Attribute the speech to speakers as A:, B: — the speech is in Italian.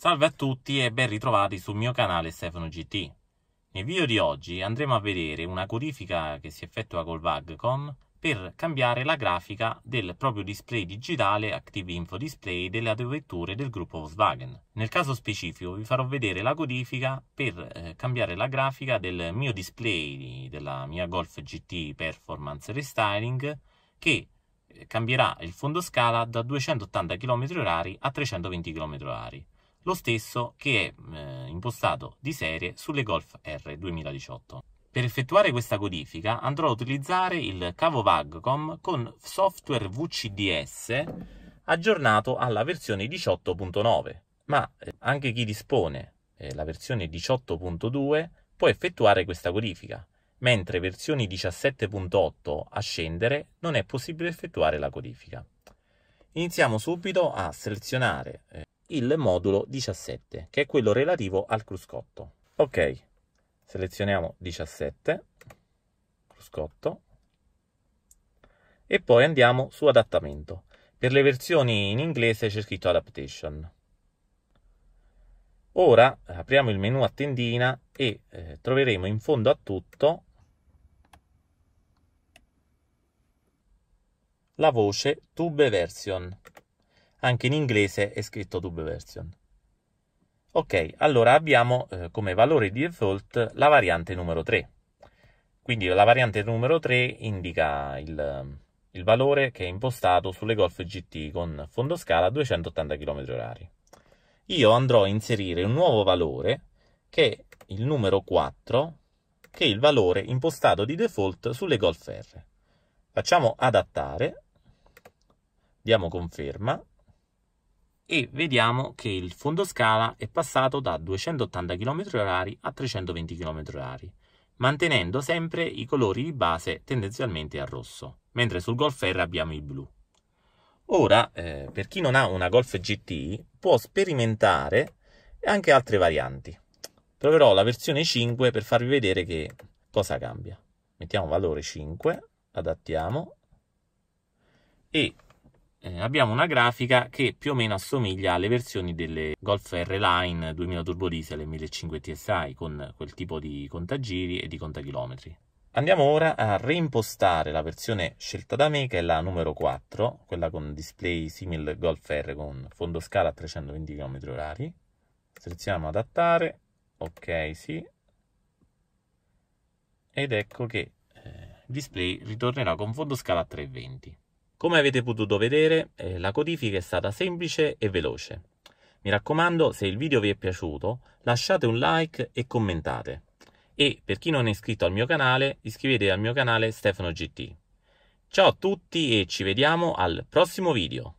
A: Salve a tutti e ben ritrovati sul mio canale Stefano GT. Nel video di oggi andremo a vedere una codifica che si effettua col VAGCOM per cambiare la grafica del proprio display digitale Active Info Display delle autovetture del gruppo Volkswagen. Nel caso specifico vi farò vedere la codifica per eh, cambiare la grafica del mio display della mia Golf GT Performance Restyling che eh, cambierà il fondo scala da 280 km h a 320 km h lo stesso che è eh, impostato di serie sulle Golf R 2018. Per effettuare questa codifica andrò a utilizzare il cavo Vagcom con software VCDS aggiornato alla versione 18.9, ma eh, anche chi dispone eh, la versione 18.2 può effettuare questa codifica, mentre versioni 17.8 a scendere non è possibile effettuare la codifica iniziamo subito a selezionare eh, il modulo 17, che è quello relativo al cruscotto. Ok, selezioniamo 17, cruscotto, e poi andiamo su adattamento. Per le versioni in inglese c'è scritto adaptation. Ora apriamo il menu a tendina e eh, troveremo in fondo a tutto la voce Tube Version. Anche in inglese è scritto Tube Version. Ok, allora abbiamo eh, come valore di default la variante numero 3. Quindi la variante numero 3 indica il, il valore che è impostato sulle Golf GT con fondo scala 280 km/h. Io andrò a inserire un nuovo valore che è il numero 4, che è il valore impostato di default sulle Golf R. Facciamo adattare diamo conferma e vediamo che il fondo scala è passato da 280 km/h a 320 km/h, mantenendo sempre i colori di base tendenzialmente al rosso, mentre sul Golf R abbiamo il blu. Ora, eh, per chi non ha una Golf GT, può sperimentare anche altre varianti. Proverò la versione 5 per farvi vedere che cosa cambia. Mettiamo valore 5, adattiamo e abbiamo una grafica che più o meno assomiglia alle versioni delle Golf R-Line 2000 Turbo Diesel e 1500 TSI con quel tipo di contagiri e di contachilometri. Andiamo ora a reimpostare la versione scelta da me, che è la numero 4, quella con display simil Golf R con fondo scala a 320 km/h. Selezioniamo adattare, ok sì, ed ecco che eh, il eh, display ritornerà con fondo scala a 320. km. Come avete potuto vedere, eh, la codifica è stata semplice e veloce. Mi raccomando, se il video vi è piaciuto, lasciate un like e commentate. E per chi non è iscritto al mio canale, iscrivetevi al mio canale Stefano GT. Ciao a tutti e ci vediamo al prossimo video.